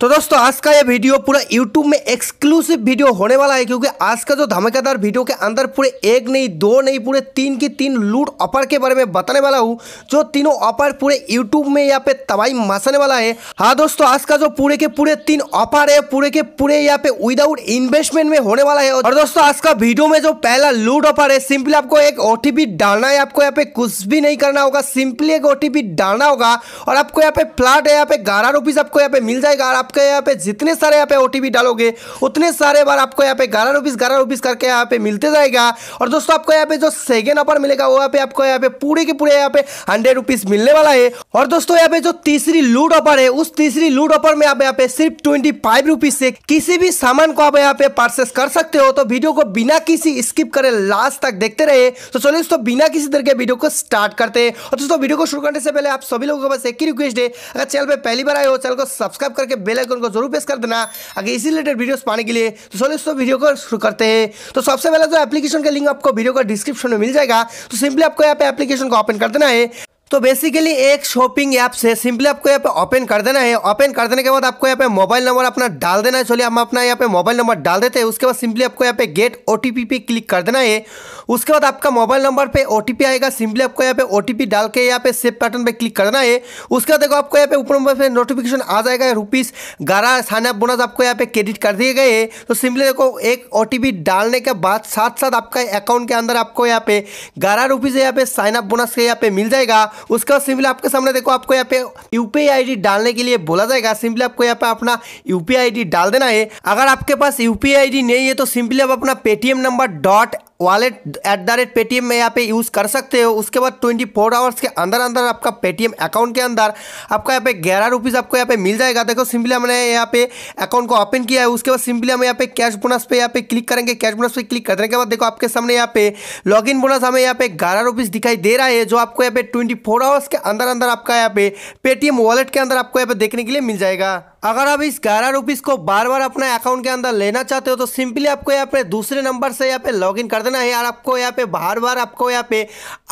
तो दोस्तों आज का ये वीडियो पूरा यूट्यूब में एक्सक्लूसिव वीडियो होने वाला है क्योंकि आज का जो धमाकेदार वीडियो के अंदर पूरे एक नहीं दो नहीं पूरे तीन की तीन लूट ऑफर के बारे में बताने वाला हूँ जो तीनों ऑफर पूरे यूट्यूब में यहाँ पे तबाही मचाने वाला है हाँ दोस्तों आज का जो पूरे के पूरे तीन ऑफर है पूरे के पूरे यहाँ पे विदाउट इन्वेस्टमेंट में होने वाला है और दोस्तों आज का वीडियो में जो पहला लूट ऑफर है सिंपली आपको एक ओटीपी डालना है आपको यहाँ पे कुछ भी नहीं करना होगा सिंपली एक ओटीपी डालना होगा और आपको यहाँ पे फ्लैट है यहाँ पे ग्यारह आपको यहाँ पे मिल जाएगा आपके यहाँ पे जितने सारे यहाँ पे ओ डालोगे उतने सारे बार आपको यहाँ पे ग्यारह रुपीस ग्यारह रुपीस करके यहाँ पे मिलते जाएगा और दोस्तों आपको यहाँ पे जो सेकेंड ऑफर मिलेगा वो यहाँ पे आपको यहाँ पे पूरे के पूरे यहाँ पे हंड्रेड रुपीज़ मिलने वाला है और दोस्तों यहाँ पे जो तीसरी लूट ऑफर है उस तीसरी लूट ऑफर में आप यहाँ पे सिर्फ ट्वेंटी फाइव रुपीज़ से किसी भी सामान को आप यहाँ पे परचेस कर सकते हो तो वीडियो को बिना किसी स्किप करे लास्ट तक देखते रहे तो चलो दोस्तों बिना किसी तरह के वीडियो को स्टार्ट करते हैं और दोस्तों वीडियो को शुरू करने से पहले आप सभी लोगों के पास एक ही रिक्वेस्ट है अगर चैनल पर पहली बार आए हो चैनल को सब्सक्राइब करके बेल बेलाइकन को जरूर प्रेस कर देना अगर इसी रिलेटेड वीडियोस पाने के लिए तो चलो इस वीडियो को शुरू करते हैं तो सबसे पहले तो एप्लीकेशन का लिंक आपको वीडियो का डिस्क्रिप्शन में मिल जाएगा तो सिंपली आपको यहाँ पे एप्लीकेशन को ओपन कर देना है तो बेसिकली एक शॉपिंग ऐप से सिंपली आपको यहाँ पे ओपन कर देना है ओपन कर देने के बाद आपको यहाँ पे मोबाइल नंबर अपना डाल देना है चलिए हम अपना यहाँ पे मोबाइल नंबर डाल देते हैं उसके बाद सिंपली आपको यहाँ पे गेट ओ पे क्लिक कर देना है उसके बाद आपका मोबाइल नंबर पे ओ आएगा सिंपली आपको यहाँ पे ओ डाल के यहाँ पे सेफ पैटर्न पर क्लिक करना है उसके बाद देखो आपको यहाँ पे ऊपर नंबर पर नोटिफिकेशन आ जाएगा रुपीज़ ग्यारह साना बोनस आपको यहाँ पे क्रेडिट कर दिए गए हैं तो सिंपली देखो एक ओ डालने के बाद साथ साथ आपका अकाउंट के अंदर आपको यहाँ पे ग्यारह रुपीज़ यहाँ पे साइन अप बोनस यहाँ पे मिल जाएगा उसका सिंपली आपके सामने देखो आपको यहाँ पे यूपीआई आईडी डालने के लिए बोला जाएगा सिंपली आपको यहाँ पे अपना यूपीआई आईडी डाल देना है अगर आपके पास यूपीआई आईडी नहीं है तो सिंपली आप अपना Paytm number dot wallet at the rate Paytm में यहाँ पे यूज़ कर सकते हो उसके बाद 24 फोर आवर्स के अंदर अंदर आपका पेटीएम अकाउंट के अंदर आपका यहाँ पे ग्यारह रुपीज़ आपको यहाँ पे मिल जाएगा देखो सिंपली हमने यहाँ पे अकाउंट को ओपन किया है उसके बाद सिंपली हम यहाँ पे कैश बोनस पे यहाँ पे क्लिक करेंगे कैश बोनस पे क्लिक करने के बाद देखो आपके सामने यहाँ पे लॉग इन बोनस हमें यहाँ पे ग्यारह रुपीज़ दिखाई दे रहा है जो आपको यहाँ पे ट्वेंटी आवर्स के अंदर अंदर आपका यहाँ पे पेटीएम वॉलेट के अंदर आपको यहाँ पे देखने के लिए मिल जाएगा अगर आप इस ग्यारह रुपीज़ को बार बार अपने अकाउंट के अंदर लेना चाहते हो तो सिंपली आपको यहाँ पे दूसरे नंबर से यहाँ पे लॉगिन कर देना है यार आपको यहाँ पे बार बार आपको यहाँ पे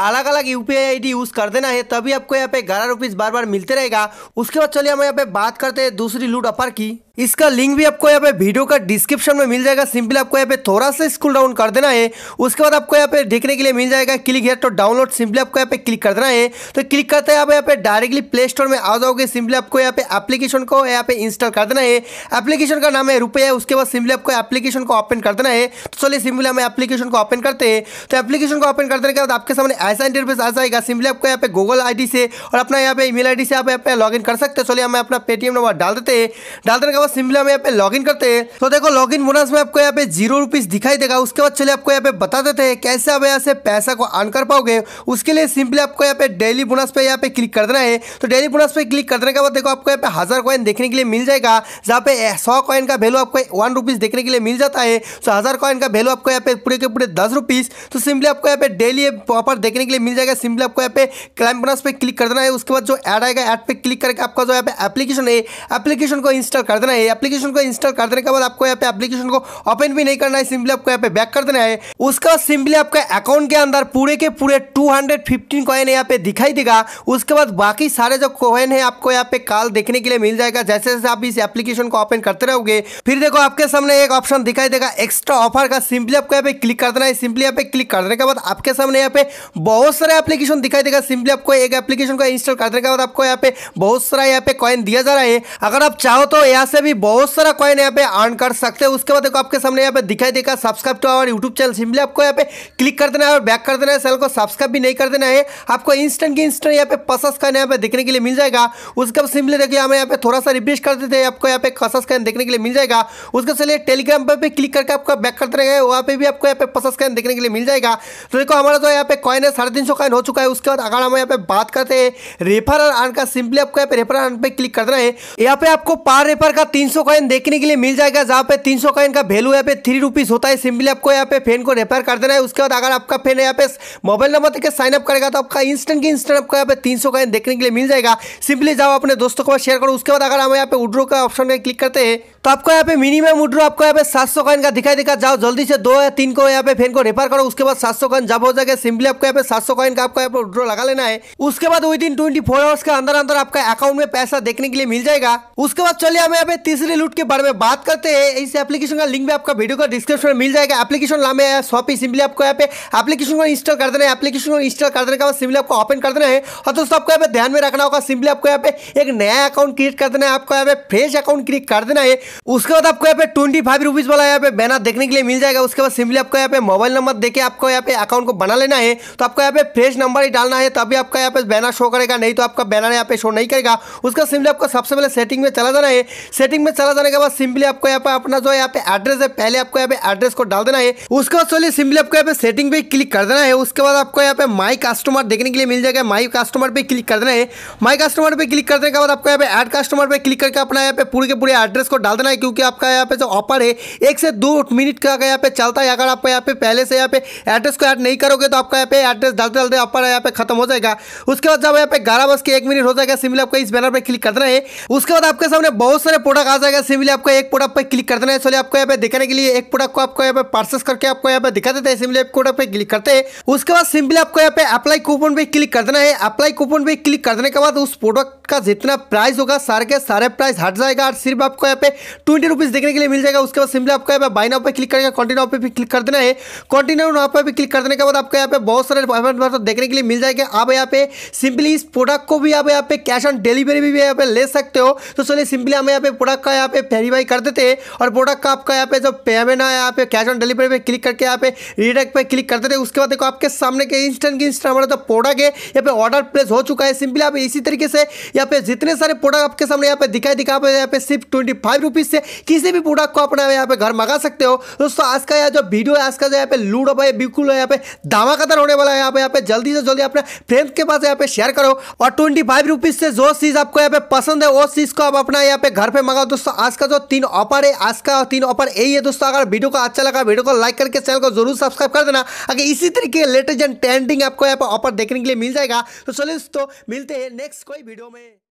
अलग अलग यू पी यूज़ कर देना है तभी आपको यहाँ पे ग्यारह रुपीज़ बार बार मिलते रहेगा उसके बाद चलिए हम यहाँ पे बात करते हैं दूसरी लूट अपर की इसका लिंक भी आपको यहाँ पे वीडियो का डिस्क्रिप्शन में मिल जाएगा सिंपली आपको यहाँ पे थोड़ा सा स्कूल डाउन कर देना है उसके बाद आपको यहाँ पे देखने के लिए मिल जाएगा क्लिक हेयर तो डाउनलोड सिंपली आपको यहाँ पे क्लिक कर देना है तो क्लिक करते हैं आप यहाँ पे डायरेक्टली प्ले स्टोर में आ जाओगे सिंपली आपको यहाँ पे एप्लीकेशन को यहाँ पे इंस्टॉल कर देना है एप्लीकेशन का नाम है रुपया उसके बाद सिंपली आपको एप्लीकेशन को ओपन कर देना है तो चलिए सिंपली हम एप्लीकेशन को ओपन करते हैं तो एप्लीकेशन को ओपन कर देने के बाद आपके सामने ऐसा इंटरफेस आ जाएगा सिंपली आपको यहाँ पे गूगल आई से और अपना यहाँ पे ईमेल आई से आप यहाँ पे लॉग कर सकते हैं चलिए हमें अपना पेटीएम नंबर डाल देते हैं डाल देने के बाद सिंपली हम यहाँ पे लॉग करते हैं तो देखो लॉग इन बोनस में आपको यहाँ पे जीरो रुपीज दिखाई देगा उसके बाद चलिए आपको यहाँ पे बता देते हैं कैसे आप यहाँ से पैसा को अर्न कर पाओगे उसके लिए सिंपली आपको यहाँ पे डेली बोनस पे यहाँ पे क्लिक कर देना है तो डेली बोनस पे क्लिक कर देने के बाद देखो आपको यहाँ पे हजार कॉइन देखने के लिए मिल जाएगा जहाँ पे सौ कॉइन का वैल्यू आपको वन रुपीज़ देखने के लिए मिल जाता है सो तो हज़ार कॉइन का वैल्यू आपको यहाँ पे पूरे के पूरे दस रुपीज़ तो सिंपली आपको यहाँ पे डेली प्रॉपर देखने के लिए मिल जाएगा सिंपली आपको यहाँ पे क्लाइम बनास पे क्लिक कर देना है उसके बाद जो ऐड आएगा ऐड पे क्लिक करके आपका जो यहाँ पे एप्लीकेशन है एप्लीकेशन को इंस्टॉल कर देना है एप्लीकेशन को इंस्टॉल कर देने के बाद आपको यहाँ पे एप्लीकेशन को ओपन भी नहीं करना है सिंपली आपको यहाँ पे बैक कर देना है उसका सिंपली आपका अकाउंट के अंदर पूरे के पूरे टू हंड्रेड फिफ्टीन कॉइन यहाँ पे दिखाई देगा उसके बाद बाकी सारे जो कॉइन है आपको यहाँ पे कॉल देखने के लिए मिल जाएगा जैसे जैसे आप इस एप्लीकेशन को ओपन करते रहोगे फिर देखो आपके सामने एक ऑप्शन दिखाई देगा एक्स्ट्रा ऑफर का सिंपली आपको यहाँ पे क्लिक कर देना है सिंपली यहाँ पे क्लिक करने के बाद आपके सामने यहाँ पे बहुत सारे एप्लीकेशन दिखाई देगा सिंपली आपको एक एप्लीकेशन को इंस्टॉल करने के बाद आपको यहाँ पे बहुत सारा यहाँ पे कॉइन दिया जा रहा है अगर आप चाहो तो यहाँ से भी बहुत सारा कॉइन यहाँ पे अर्न कर सकते हैं उसके बाद देखो आपके सामने यहाँ पे दिखाई देगा subscribe to our YouTube channel simply आपको यहाँ पे क्लिक कर देना है और बैक कर देना है चैनल को सब्सक्राइब भी नहीं कर देना है आपको इंस्टेंट की इंस्टेंट यहाँ पे पचास कॉइन यहाँ पे देखने के लिए मिल जाएगा उसके बाद सिंपली देखिए हमें यहाँ पे थोड़ा सा रिप्लेस कर देते हैं आपको यहाँ पे कसा स्कैन देखने के लिए मिल जाएगा उसके चलिए टेलीग्राम पर भी क्लिक करके आपका बैक करते रहेंगे वहाँ पे भी आपको यहाँ पे पसा स्कैन देखने के लिए मिल जाएगा तो देखो हमारा जो यहाँ पे कॉइन है साढ़े तीन सौ कॉइन हो चुका है उसके बाद अगर हम यहाँ पे बात करते हैं रेफर आन का सिंपली आपको यहाँ पे रेफर आन पे क्लिक करना है यहाँ पे आपको पार रेफर का तीन सौ कॉइन देखने के लिए मिल जाएगा जहाँ पे तीन सौ कॉइन का वैल्यू यहाँ पे थ्री रुपीज होता है सिंपली आपको यहाँ पे फेन को रेफर कर देना है उसके बाद अगर आपका फेन यहाँ पे मोबाइल नंबर देकर साइन अप करेगा तो आपका इंस्टेंट की इंस्टेंट आपको यहाँ पे तीन सौ कॉइन देखने के लिए मिल जाएगा सिंपली जाओ अपने दोस्तों को शेयर करो उसके बाद अगर हम यहाँ पे पे उड्रो का ऑप्शन में क्लिक करते हैं तो आपको यहाँ पे मिनिमम उड्रो आपको यहाँ पे सात सौ का दिखाई देगा जाओ जल्दी से दो या तीन को यहाँ पे फैन को रेफर करो उसके बाद सात सौ कॉइन जब हो जाएगा सिंपली आपको यहाँ पे सात सौ कॉइन का आपको यहाँ पे उड्रो लगा लेना है उसके बाद within twenty four hours के अंदर अंदर आपका अकाउंट में पैसा देखने के लिए मिल जाएगा उसके बाद चलिए हम यहाँ पे तीसरे लूट के बारे में बात करते हैं इस एप्लीकेशन का लिंक भी आपका वीडियो का डिस्क्रिप्शन में मिल जाएगा एप्लीकेशन नाम है शॉपी सिंपली आपको यहाँ पे एप्लीकेशन को इंस्टॉल कर देना है एप्लीकेशन को इंस्टॉल कर देने के बाद सिंपली आपको ओपन कर देना है और दोस्तों आपको यहाँ पे ध्यान में रखना होगा सिंपली आपको यहाँ पे एक नया अकाउंट क्रिएट कर देना है आपको यहाँ पे फ्रेश अकाउंट क्रिएट कर देना है उसके बाद आपको यहाँ पे ट्वेंटी फाइव रुपीज वाला यहाँ पे बैनर देखने के लिए मिल जाएगा उसके बाद सिंपली आपको यहाँ पे मोबाइल नंबर देके आपको यहाँ पे अकाउंट को बना लेना है तो आपको यहाँ पे फ्रेश नंबर ही डालना है तभी आपका यहाँ पे बैनर शो करेगा नहीं तो आपका बैनर यहाँ पे शो नहीं करेगा उसका सिंपली आपको सबसे पहले सेटिंग में चला जाना है सेटिंग में चला जाने के बाद सिंपली आपको यहाँ पे अपना जो यहाँ पे एड्रेस है पहले आपको यहाँ पे एड्रेस को डाल देना है उसके बाद चलिए सिंपली आपको यहाँ पे सेटिंग पे क्लिक कर देना है उसके बाद आपको यहाँ पे माई कस्टमर देखने के लिए मिल जाएगा माई कस्टमर पे क्लिक कर देना है माई कस्टमर पे क्लिक करने के बाद आपको यहाँ पे एड कस्टमर पे क्लिक करके का अपना यहाँ पे पूरे के पूरे एड्रेस को डाल देना है क्योंकि आपका यहाँ पे जो ऑफर है एक से दो मिनट का यहाँ पे चलता है अगर आप यहाँ पे पहले से यहाँ पे एड्रेस को ऐड नहीं करोगे तो आपका यहाँ पे एड्रेस डालते डालते ऑफर यहाँ पे खत्म हो जाएगा उसके बाद जब यहाँ पे ग्यारह बज के एक मिनट हो जाएगा सिमिली आपको इस बैनर पर क्लिक कर देना है उसके बाद आपके सामने बहुत सारे प्रोडक्ट आ जाएगा सिमिली आपको एक प्रोडक्ट पर क्लिक कर देना है चलिए आपको यहाँ पे दिखाने के लिए एक प्रोडक्ट को आपको यहाँ पे पार्सेस करके आपको यहाँ पे दिखा देते हैं सिमिली प्रोडक्ट पर क्लिक करते हैं उसके बाद सिंपली आपको यहाँ पे अप्लाई कूपन पे क्लिक कर देना है अप्लाई कूपन पे क्लिक करने के बाद उस प्रोडक्ट का जितना प्राइस होगा सारे के सारे प्राइस हट जाएगा और सिर्फ आपको यहाँ पे ट्वेंटी रुपीज़ देखने के लिए मिल जाएगा उसके बाद सिंपली आपको यहाँ पे बाइन ऑफ पे क्लिक करेगा कंटिन्यू ऑफ पे क्लिक कर देना है कंटिन्यू ऑफ पे क्लिक कर देने के बाद आपको यहाँ पे बहुत सारे पेमेंट देखने के लिए मिल जाएगा आप यहाँ पे सिंपली इस प्रोडक्ट को भी आप यहाँ पे कैश ऑन डिलीवरी भी यहाँ पे ले सकते हो तो चलिए सिंपली हम यहाँ पे प्रोडक्ट का यहाँ पे वेरीफाई कर देते हैं और प्रोडक्ट का आपका यहाँ पे जो पेमेंट है यहाँ पे कैश ऑन डिलीवरी पे क्लिक करके यहाँ पे रिडक्ट पे क्लिक कर देते हैं उसके बाद देखो आपके सामने के इंस्टेंट की इंस्टेंट हमारा जो प्रोडक्ट है यहाँ पे ऑर्डर प्लेस हो चुका है सिंपली आप इसी तरीके से यहाँ पे जितने सारे प्रोडक्ट आपके सामने यहाँ पे दिखा क्या दिखा पे यहाँ पे सिर्फ ट्वेंटी फाइव रुपीज़ से किसी भी प्रोडक्ट को अपना यहाँ पे घर मंगा सकते हो दोस्तों आज का यहाँ जो वीडियो है आज का जो यहाँ पे लूडो भाई बिल्कुल यहाँ पे दामाकदर होने वाला है यहाँ पे यहाँ पे जल्दी से जल्दी अपने फ्रेंड के पास यहाँ पे शेयर करो और ट्वेंटी फाइव से जो चीज आपको यहाँ पे पसंद है वो चीज को आप अपना यहाँ पे घर पे मंगाओ दोस्तों आज का जो तीन ऑफर है आज का तीन ऑफर यही है दोस्तों अगर वीडियो को अच्छा लगा वीडियो को लाइक करके चैनल को जरूर सब्सक्राइब कर देना अगर इसी तरीके लेटेस्ट एंड ट्रेंडिंग आपको यहाँ पे ऑफर देखने के लिए मिल जाएगा तो चलिए दोस्तों मिलते हैं नेक्स्ट कोई वीडियो में